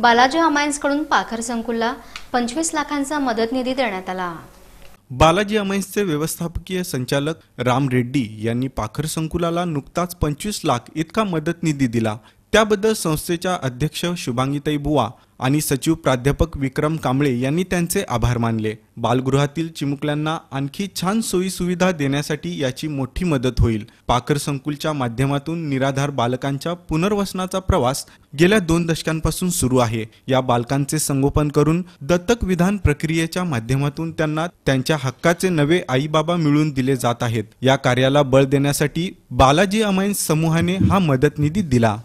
बालाजी अमायन्सकडून पाखर संकुलला पंचवीस लाखांचा मदत निधी देण्यात आला बालाजी अमायन्सचे व्यवस्थापकीय संचालक राम रेड्डी यांनी पाखर संकुलाला नुकताच पंचवीस लाख इतका मदत निधी दिला त्याबद्दल संस्थेच्या अध्यक्ष शुभांगीताई बुवा आणि सचिव प्राध्यापक विक्रम कांबळे यांनी त्यांचे आभार मानले बालगृहातील चिमुकल्यांना आणखी छान सोयीसुविधा देण्यासाठी याची मोठी मदत होईल पाकर संकुलच्या माध्यमातून निराधार बालकांच्या पुनर्वसनाचा प्रवास गेल्या दोन दशकांपासून सुरू आहे या बालकांचे संगोपन करून दत्तक विधान प्रक्रियेच्या माध्यमातून त्यांना त्यांच्या हक्काचे नवे आईबाबा मिळून दिले जात आहेत या कार्याला बळ देण्यासाठी बालाजी अमायन समूहाने हा मदत निधी दिला